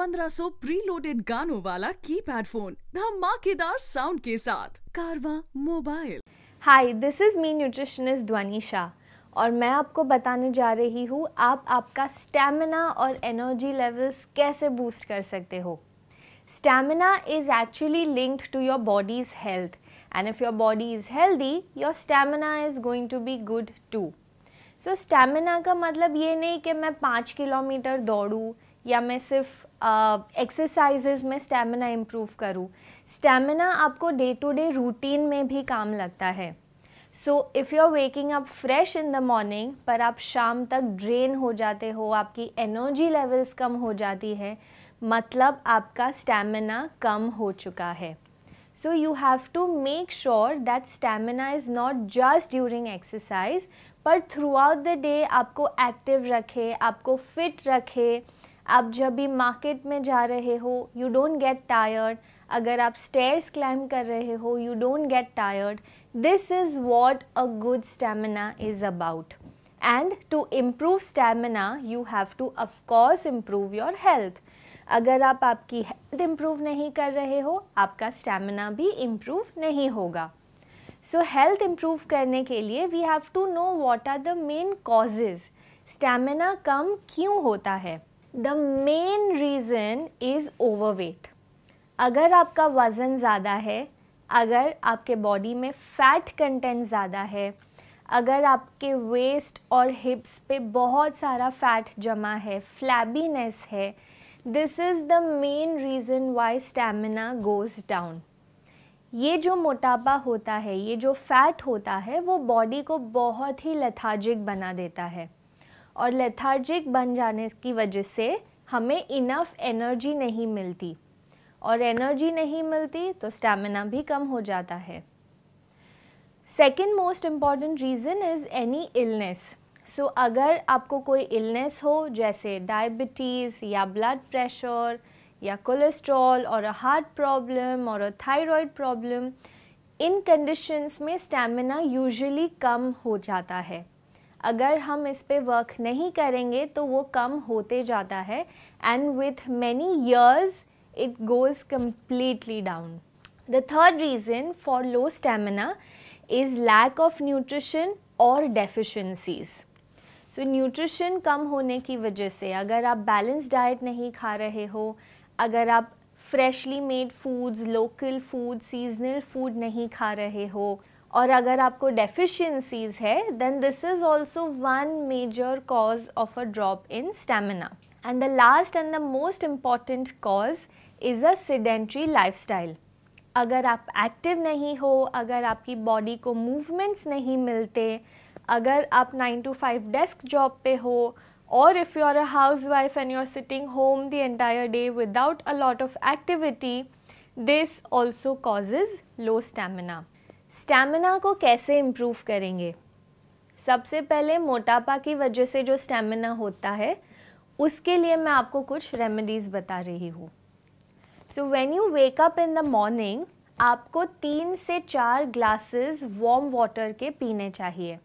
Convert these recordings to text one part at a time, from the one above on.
1500 preloaded गानों वाला keypad phone धमाकेदार साउंड के साथ कारवा mobile hi this is me nutritionist Dhwanisha और मैं आपको बताने जा रही हूँ आप आपका स्टैमिना और एनर्जी लेवल्स कैसे बूस्ट कर सकते हो stamina is actually linked to your body's health and if your body is healthy your stamina is going to be good too so stamina का मतलब ये नहीं कि मैं पाँच किलोमीटर दौड़ूँ या मैं सिर्फ एक्सरसाइजेज में स्टेमिना इम्प्रूव करूँ स्टेमिना आपको डे टू डे रूटीन में भी काम लगता है so if you are waking up fresh in the morning पर आप शाम तक ड्रेन हो जाते हो आपकी एनर्जी लेवल्स कम हो जाती है मतलब आपका स्टेमिना कम हो चुका है so you have to make sure that stamina is not just during exercise throughout the day आपको एक्टिव रखे आपको फिट रखे आप जब भी मार्केट में जा रहे हो यू डोंट गेट टायर्ड अगर आप स्टेयर्स क्लाइम कर रहे हो you don't get tired this is what a good stamina is about and to improve stamina you have to of course improve your health अगर आप आपकी हेल्थ इम्प्रूव नहीं कर रहे हो आपका स्टेमिना भी इम्प्रूव नहीं होगा सो हेल्थ इम्प्रूव करने के लिए we have to know what are the main causes stamina कम क्यों होता है the main reason is overweight अगर आपका वज़न ज़्यादा है अगर आपके बॉडी में फ़ैट कंटेंट ज़्यादा है अगर आपके वेस्ट और हिप्स पे बहुत सारा फ़ैट जमा है फ्लैबीनेस है this is the main reason why stamina goes down ये जो मोटापा होता है ये जो फैट होता है वो बॉडी को बहुत ही लथाजिक बना देता है और लेथार्जिक बन जाने की वजह से हमें इनफ एनर्जी नहीं मिलती और एनर्जी नहीं मिलती तो स्टेमिना भी कम हो जाता है second most important reason is any illness so अगर आपको कोई इलनेस हो जैसे डायबिटीज़ या ब्लड प्रेशर या कोलेस्ट्रॉल और अ हार्ट प्रॉब्लम और अ थायराइड प्रॉब्लम इन कंडीशंस में स्टेमिना यूजुअली कम हो जाता है अगर हम इस पर वर्क नहीं करेंगे तो वो कम होते जाता है and with many years it goes completely down the third reason for low stamina is lack of nutrition और डेफिशेंसीज़ सो न्यूट्रिशन कम होने की वजह से अगर आप बैलेंस डाइट नहीं खा रहे हो अगर आप freshly made foods local food seasonal food नहीं खा रहे हो और अगर आपको डेफिशिएंसीज है then this is also one major cause of a drop in stamina and the last and the most important cause is a sedentary lifestyle अगर आप एक्टिव नहीं हो अगर आपकी बॉडी को मूवमेंट्स नहीं मिलते अगर आप nine to five desk job पे हो और you are a housewife and you are sitting home the entire day without a lot of activity this also causes low stamina stamina को कैसे इम्प्रूव करेंगे सबसे पहले मोटापा की वजह से जो स्टैमिना होता है उसके लिए मैं आपको कुछ रेमेडीज़ बता रही हूँ so when you wake up in the morning आपको तीन से चार ग्लासेस वार्म वाटर के पीने चाहिए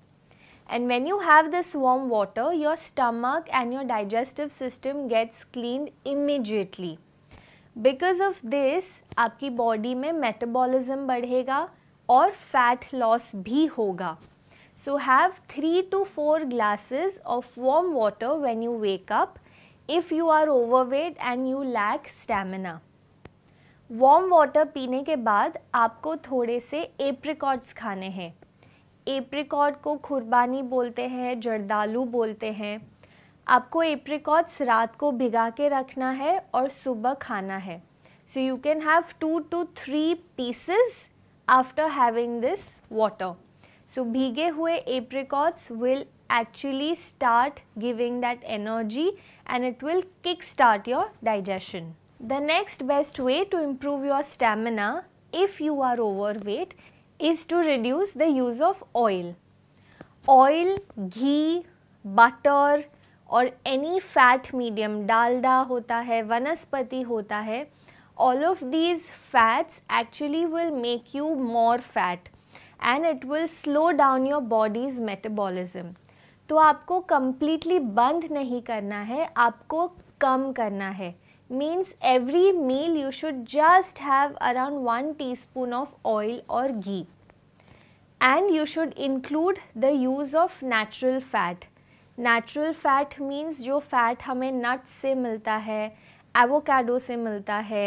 and when you have this warm water your stomach and your digestive system gets clean immediately because of this आपकी बॉडी में metabolism बढ़ेगा और फैट लॉस भी होगा so have three to four glasses of warm water when you wake up if you are overweight and you lack stamina warm water पीने के बाद आपको थोड़े से एप्रिकॉड्स खाने हैं एप्रिकॉड को खुरबानी बोलते हैं जर्दालू बोलते हैं आपको एप्रिकॉड्स रात को भिगा के रखना है और सुबह खाना है so you can have two to three pieces after having this water. So, bhige hue apricots will actually start giving that energy and it will kickstart your digestion. The next best way to improve your stamina if you are overweight is to reduce the use of oil. Oil, ghee, butter or any fat medium, dalda hota hai, vanaspati hota hai, all of these fats actually will make you more fat and it will slow down your body's metabolism. तो आपको completely बंद नहीं करना है आपको कम करना है means every meal you should just have around 1 teaspoon of oil or ghee and you should include the use of natural fat. Natural fat means जो fat हमें nuts से मिलता है एवोकाडो से मिलता है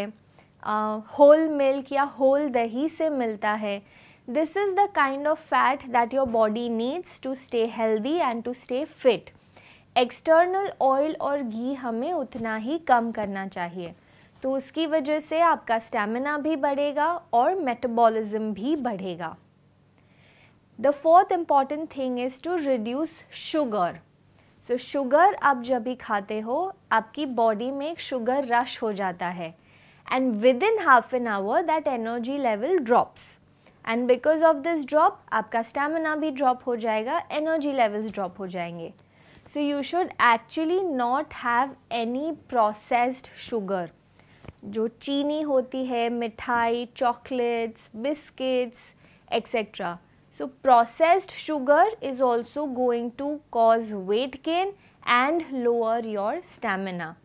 होल मिल्क या होल दही से मिलता है this is the kind of fat that your body needs to stay healthy and to stay fit external oil और घी हमें उतना ही कम करना चाहिए तो उसकी वजह से आपका स्टेमिना भी बढ़ेगा और मेटाबॉलिज्म भी बढ़ेगा the fourth important thing is to reduce sugar तो शुगर आप जब भी खाते हो आपकी बॉडी में एक शुगर रश हो जाता है and within half an hour that energy level drops and because of this drop आपका स्टेमिना भी ड्रॉप हो जाएगा एनर्जी लेवल्स ड्रॉप हो जाएंगे so you should actually not have any processed sugar जो चीनी होती है मिठाई chocolates biscuits etcetera So processed sugar is also going to cause weight gain and lower your stamina.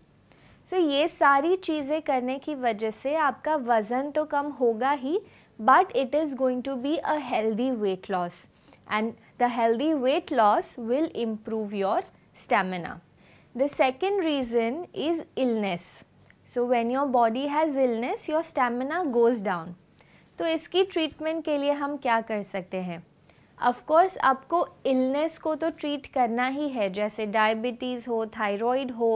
So ये सारी चीज़ें करने की वजह से आपका वज़न तो कम होगा ही but it is going to be a healthy weight loss and the healthy weight loss will improve your stamina. The second reason is illness. So when your body has illness, your stamina goes down. तो इसकी treatment के लिए हम क्या कर सकते हैं of आपको इलनेस को तो ट्रीट करना ही है जैसे डायबिटीज़ हो थायराइड हो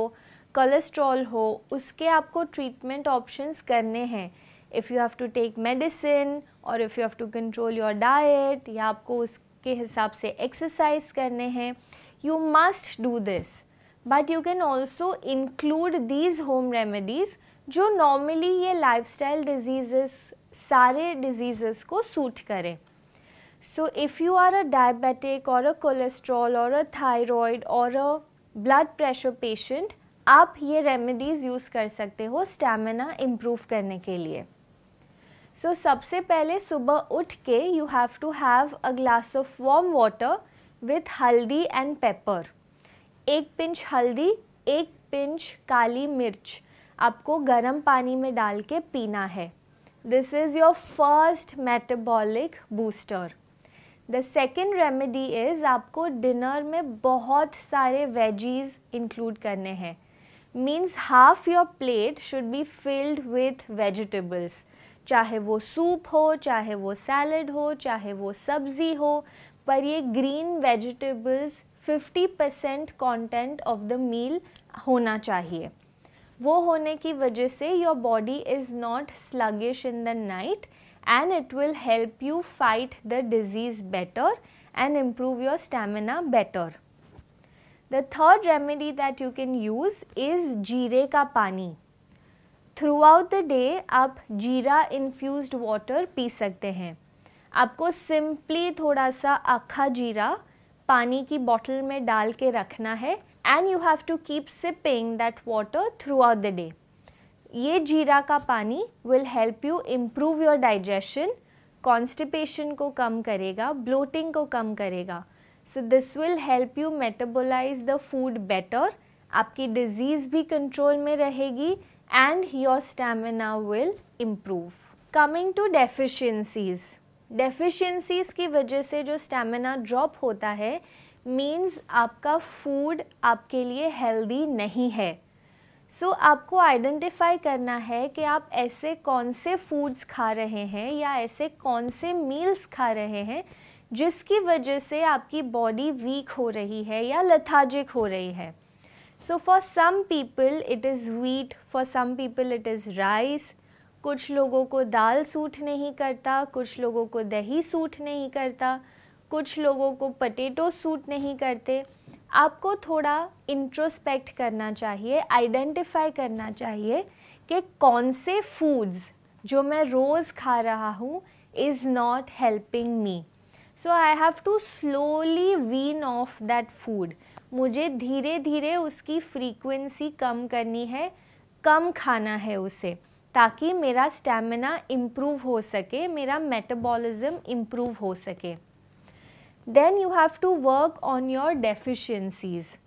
कोलेस्ट्रॉल हो उसके आपको ट्रीटमेंट ऑप्शंस करने हैं if you have to take medicine और if you have to control your diet या आपको उसके हिसाब से एक्सरसाइज करने हैं you must do this but you can also include these home remedies जो नॉर्मली ये लाइफस्टाइल डिजीज़ेस सारे डिजीज़ेस को सूट करें so if you are a diabetic और अ कोलेस्ट्रॉल और अ थायराइड और अ ब्लड प्रेशर पेशेंट आप ये रेमेडीज़ यूज़ कर सकते हो स्टेमिना इम्प्रूव करने के लिए सो so, सबसे पहले सुबह उठ के you have to have a glass of warm water with haldi and pepper एक पिंच हल्दी एक पिंच काली मिर्च आपको गर्म पानी में डाल के पीना है this is your first metabolic booster the second remedy is आपको डिनर में बहुत सारे वेजीज इंक्लूड करने हैं means half your plate should be filled with vegetables चाहे वो सूप हो चाहे वो सैलड हो चाहे वो सब्ज़ी हो पर ये green vegetables 50% percent content of the meal होना चाहिए वो होने की वजह से your body is not sluggish in the night and it will help you fight the disease better and improve your stamina better the third remedy that you can use is जीरे का पानी थ्रू आउट द डे आप जीरा infuse water P सकते हैं आपको simply थोड़ा सा आखा जीरा पानी की बॉटल में डाल के रखना है and you have to keep sipping that water throughout the day ये जीरा का पानी will help you improve your digestion constipation को कम करेगा ब्लोटिंग को कम करेगा so this will help you metabolise the food better आपकी डिजीज़ भी कंट्रोल में रहेगी and your stamina will improve coming to deficiencies deficiencies की वजह से जो स्टेमिना ड्रॉप होता है मीन्स आपका फूड आपके लिए हेल्दी नहीं है सो so, आपको आइडेंटिफाई करना है कि आप ऐसे कौन से फूड्स खा रहे हैं या ऐसे कौन से मील्स खा रहे हैं जिसकी वजह से आपकी बॉडी वीक हो रही है या लथाजिक हो रही है so for some people it is wheat for some people it is rice कुछ लोगों को दाल सूट नहीं करता कुछ लोगों को दही सूट नहीं करता कुछ लोगों को पटेटो सूट नहीं करते आपको थोड़ा इंट्रोस्पेक्ट करना चाहिए आइडेंटिफाई करना चाहिए कि कौन से फूड्स जो मैं रोज़ खा रहा हूँ is not helping me so I have to slowly wean off that food मुझे धीरे धीरे उसकी फ्रीक्वेंसी कम करनी है कम खाना है उसे ताकि मेरा स्टेमिना इम्प्रूव हो सके मेरा मेटाबॉलिज्म इम्प्रूव हो सके then you have to work on your deficiencies.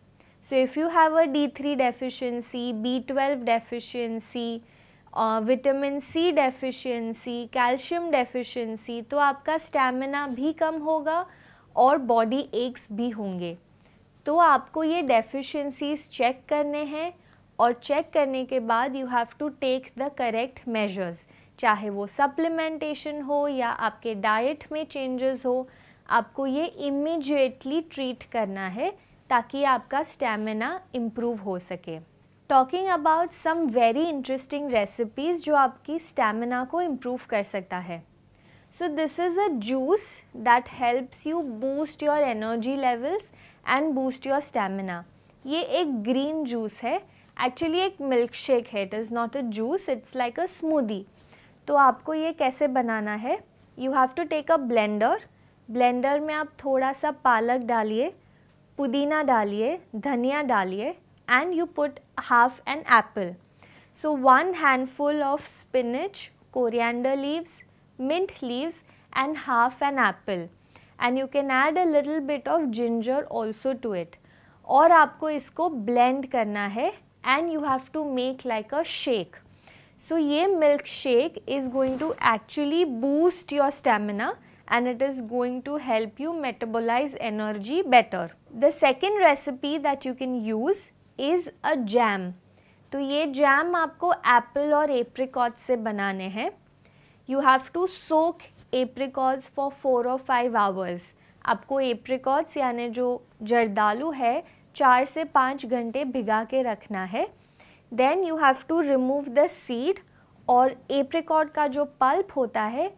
So if you have a D3 deficiency, B12 deficiency, vitamin C deficiency calcium deficiency तो आपका स्टैमिना भी कम होगा और बॉडी एक्स भी होंगे तो आपको ये डेफिशिएंसीज चेक करने हैं और चेक करने के बाद you have to take the correct measures चाहे वो सप्लीमेंटेशन हो या आपके डाइट में चेंजेस हो आपको ये इमिजिएटली ट्रीट करना है ताकि आपका स्टेमिना इम्प्रूव हो सके talking about some very interesting recipes जो आपकी स्टेमिना को इम्प्रूव कर सकता है so this is a juice that helps you boost your energy levels and boost your stamina ये एक ग्रीन जूस है एक्चुअली एक मिल्क शेक है it is not a juice it's like a smoothie तो आपको ये कैसे बनाना है you have to take a blender blender में आप थोड़ा सा पालक डालिए पुदीना डालिए धनिया डालिए and you put half an apple so one handful of spinach coriander leaves mint leaves and half an apple and you can add a little bit of ginger also to it और आपको इसको blend करना है and you have to make like a shake so ये milkshake is going to actually boost your stamina and it is going to help you metabolize energy better. The second recipe that you can use is a jam. तो ये jam आपको Apple और apricot से बनाने हैं you have to soak apricots for four और five hours आपको apricots यानि जो जर्दालू है चार से पाँच घंटे भिगा के रखना है then you have to remove the seed और एप्रिकॉड का जो पल्प होता है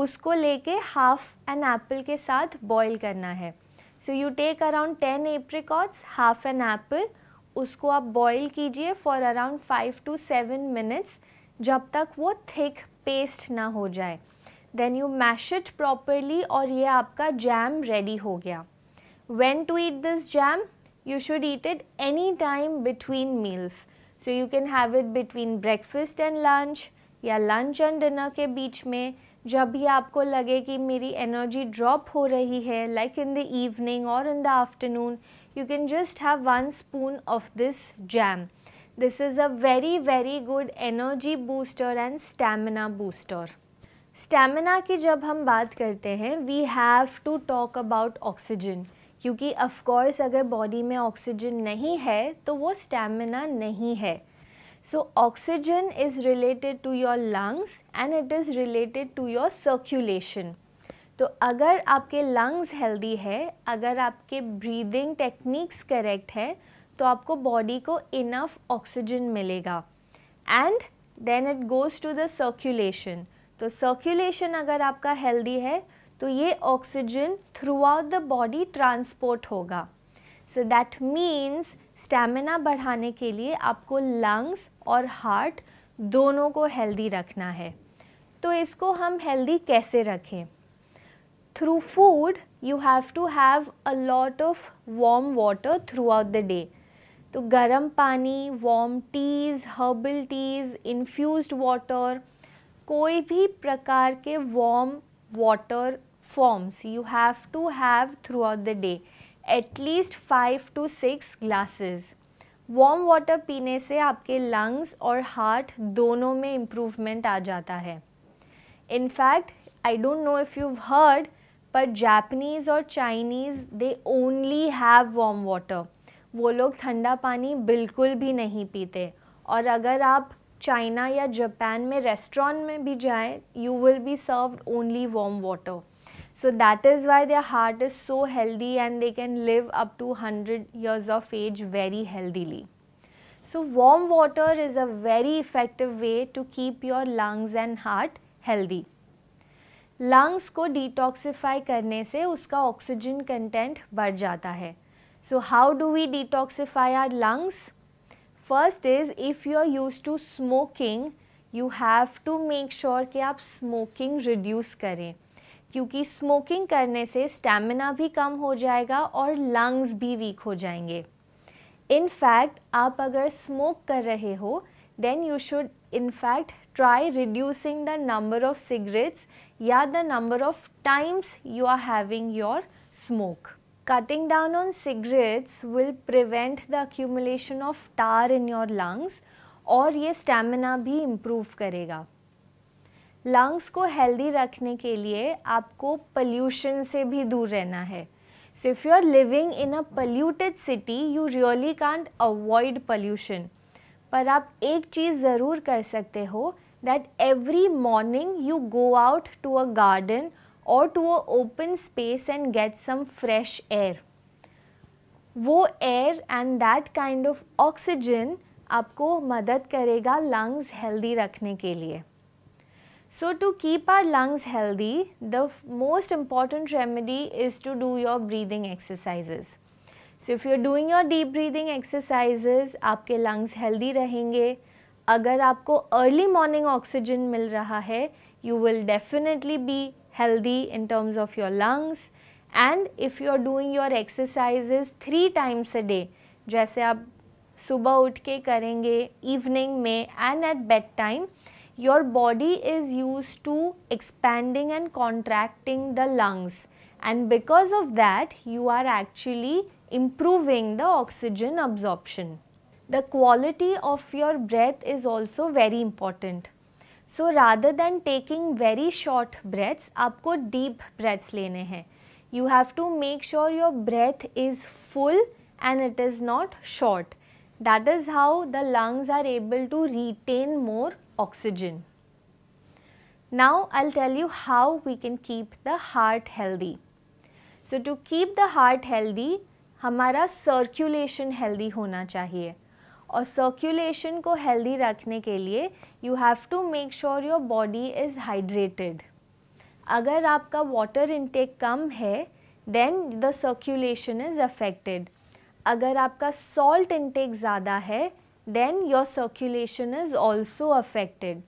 उसको लेके हाफ एन एप्पल के साथ बॉईल करना है so you take around ten apricots half an apple उसको आप बॉईल कीजिए for around five to seven minutes जब तक वो थिक पेस्ट ना हो जाए then you mash it properly और ये आपका जैम रेडी हो गया when to eat this jam you should eat it any time between मील्स सो यू कैन हैव इट बिटवीन breakfast एंड लंच या लंच एंड डिनर के बीच में जब भी आपको लगे कि मेरी एनर्जी ड्रॉप हो रही है लाइक इन द इवनिंग और in the afternoon you can just have one spoon of this jam this is a very very good energy booster and stamina booster stamina की जब हम बात करते हैं we have to talk about oxygen क्योंकि of course अगर body में oxygen नहीं है तो वो स्टैमिना नहीं है So oxygen is related to your lungs and it is related to your circulation. तो अगर आपके लंग्स हेल्दी है अगर आपके ब्रीदिंग टेक्निक्स करेक्ट है तो आपको बॉडी को इनफ ऑक्सीजन मिलेगा and then it goes to the circulation तो सर्क्यूलेशन अगर आपका हेल्दी है तो ये oxygen throughout the body transport होगा सो दैट मीन्स स्टेमिना बढ़ाने के लिए आपको लंग्स और हार्ट दोनों को हेल्दी रखना है तो इसको हम हेल्दी कैसे रखें through food you have to have a lot of warm water throughout the day तो गर्म पानी warm teas herbal teas infuse water कोई भी प्रकार के warm water forms you have to have throughout the day at least five to six glasses warm water पीने से आपके लंग्स और हार्ट दोनों में इम्प्रूवमेंट आ जाता है in fact I don't know if you heard पर जापनीज़ और Chinese they only have warm water वो लोग ठंडा पानी बिल्कुल भी नहीं पीते और अगर आप चाइना या जापान में रेस्टोरेंट में भी जाएं you will be served only warm water so that is why their heart is so healthy and they can live up to 100 years of age very healthily so warm water is a very effective way to keep your lungs and heart healthy lungs ko detoxify karne se uska oxygen content badh jata hai so how do we detoxify our lungs first is if you are used to smoking you have to make sure ki aap smoking reduce करें क्योंकि smoking करने से stamina भी कम हो जाएगा और lungs भी week हो जाएंगे इन फैक्ट आप अगर स्मोक कर रहे हो then you should in fact try reducing the number of cigarettes या the number of times you are having your smoke cutting down on cigarettes will prevent the accumulation of tar in your lungs और ये stamina भी improve करेगा lungs को healthy रखने के लिए आपको पल्यूशन से भी दूर रहना है so if you are living in a polluted city you really can't avoid pollution पर आप एक चीज़ ज़रूर कर सकते हो that every morning you go out to a garden और to a open space and get some fresh air वो air and that kind of oxygen आपको मदद करेगा लंग्स हेल्दी रखने के लिए So to keep our lungs healthy, the most important remedy is to do your breathing exercises. So if you're doing your deep breathing exercises, आपके lungs healthy रहेंगे अगर आपको early morning oxygen मिल रहा है you will definitely be healthy in terms of your lungs and if you are doing your exercises three times a day जैसे आप सुबह उठके करेंगे evening में and at bedtime your body is used to expanding and contracting the lungs and because of that you are actually improving the oxygen absorption. The quality of your breath is also very important. So rather than taking very short breaths, आपको deep breaths लेने हैं. You have to make sure your breath is full and it is not short. That is how the lungs are able to retain more oxygen. Now I'll tell you how we can keep the heart healthy. So to keep the heart healthy, हमारा circulation healthy होना चाहिए और circulation को healthy रखने के लिए you have to make sure your body is hydrated. अगर आपका water intake कम है then the circulation is affected. अगर आपका salt intake ज़्यादा है then your circulation is also affected.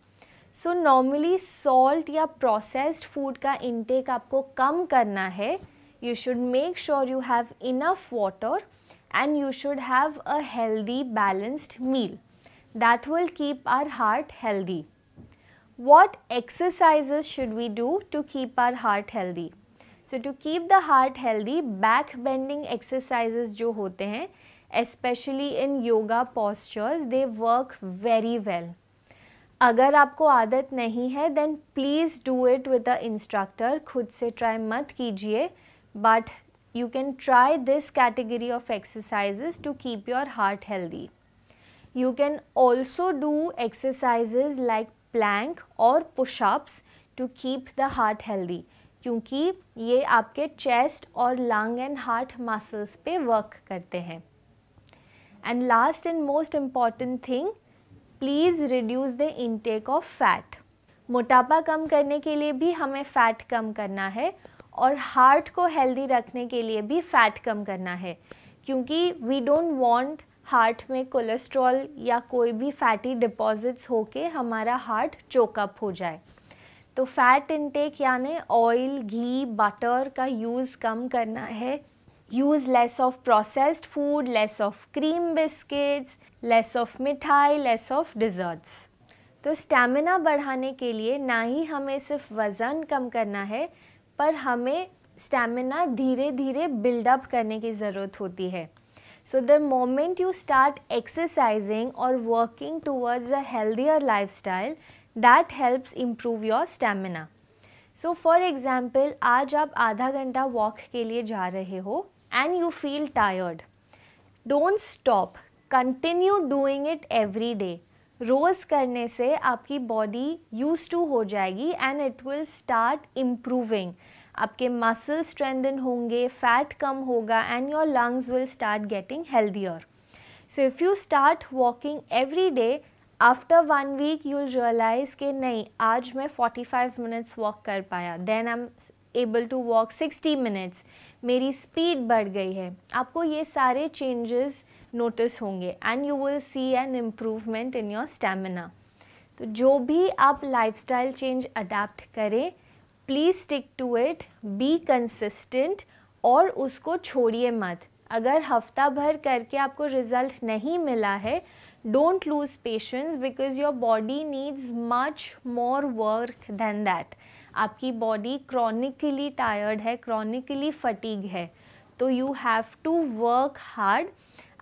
So normally salt या प्रोसेस्ड फूड का इंटेक आपको कम करना है you should make sure you have enough water and you should have a healthy balanced meal that will keep our heart healthy what exercises should we do to keep our heart healthy so to keep the heart healthy back bending exercises जो होते हैं especially in yoga postures, they work very well. अगर आपको आदत नहीं है then please do it with a instructor खुद से ट्राई मत कीजिए but you can try this category of exercises to keep your heart healthy you can also do exercises like plank or push-ups to keep the heart healthy क्योंकि ये आपके chest और lung and heart muscles पे work करते हैं and last and most important thing please reduce the intake of fat मोटापा कम करने के लिए भी हमें फ़ैट कम करना है और हार्ट को हेल्दी रखने के लिए भी फ़ैट कम करना है क्योंकि वी डोंट वांट हार्ट में कोलेस्ट्रॉल या कोई भी फैटी डिपॉजिट्स होके हमारा हार्ट चोकअप हो जाए तो फैट इनटेक यानी ऑयल घी बटर का यूज़ कम करना है use less of processed food, less of cream biscuits, less of मिठाई less of desserts. तो स्टैमिना बढ़ाने के लिए ना ही हमें सिर्फ वज़न कम करना है पर हमें स्टैमिना धीरे धीरे बिल्डअप करने की ज़रूरत होती है so the moment you start exercising और working towards a healthier lifestyle that helps improve your stamina so for example आज आप आधा घंटा वॉक के लिए जा रहे हो and you feel tired. Don't stop. Continue doing it every day. रोज़ करने से आपकी बॉडी यूज टू हो जाएगी and it will start improving आपके मसल स्ट्रेंदन होंगे फैट कम होगा and your lungs will start getting healthier so if you start walking every day after one week you'll realise कि नहीं आज मैं 45 मिनट्स वॉक कर पाया then I am able to walk 60 minutes मेरी स्पीड बढ़ गई है आपको ये सारे चेंजेस नोटिस होंगे and you will see an improvement in your stamina तो जो भी आप लाइफस्टाइल चेंज अडाप्ट करें please stick to it be consistent और उसको छोड़िए मत अगर हफ्ता भर करके आपको रिज़ल्ट नहीं मिला है don't lose patience because your body needs much more work than that आपकी बॉडी क्रॉनिकली टायर्ड है क्रॉनिकली फटीग है तो you have to work hard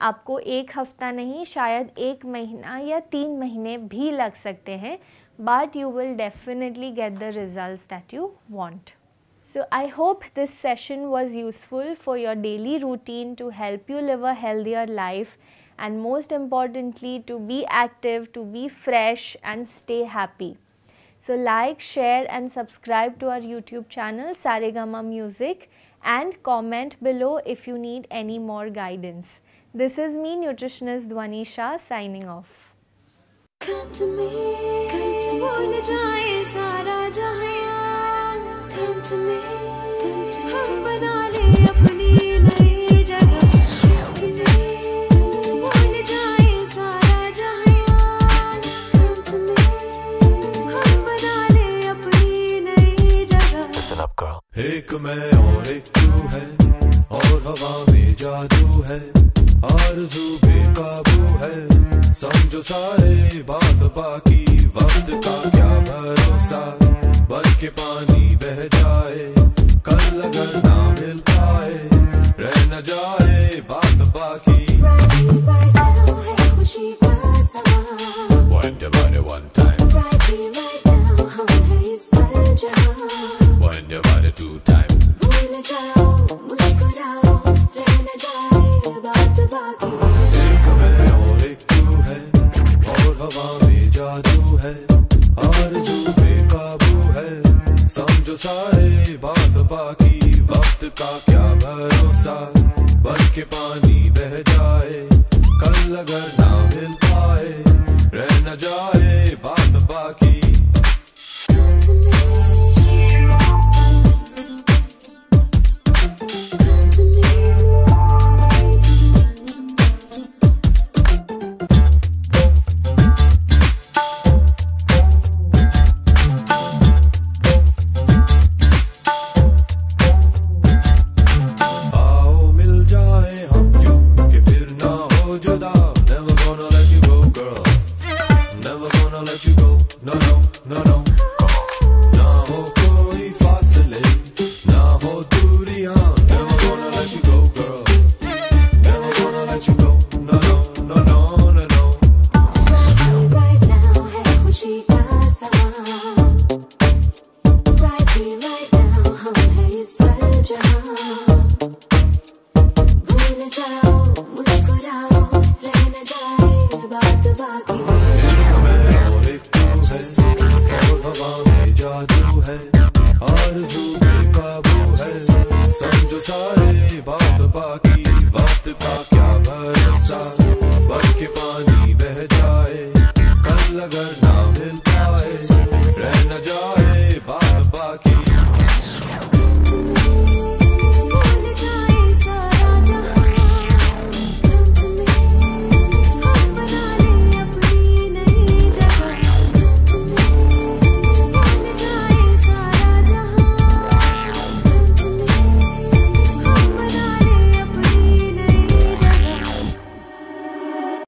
आपको एक हफ्ता नहीं शायद एक महीना या तीन महीने भी लग सकते हैं but you will definitely get the results that you want. So I hope this session was useful for your daily routine to help you live a healthier life and most importantly to be active, to be fresh and stay happy. So like, share and subscribe to our YouTube channel Saregama Music and comment below if you need any more guidance. This is me nutritionist dwanisha signing off. Come to me, come to me, Come on. एक है और हवा में जादू है आरज़ू सारे बात बाकी वक्त का क्या भरोसा बन के पानी बह जाए कल अगर ना मिल पाए रह न जाए